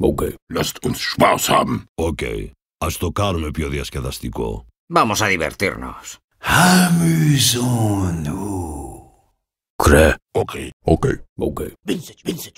Okay. Lasst uns Spaß haben. Okay. Ας το κάνουμε πιο διασκεδαστικό. Vamos a divertirnos. Amüsonu. Uh. Cre. Okay. Okay. Okay. Vintage, vintage.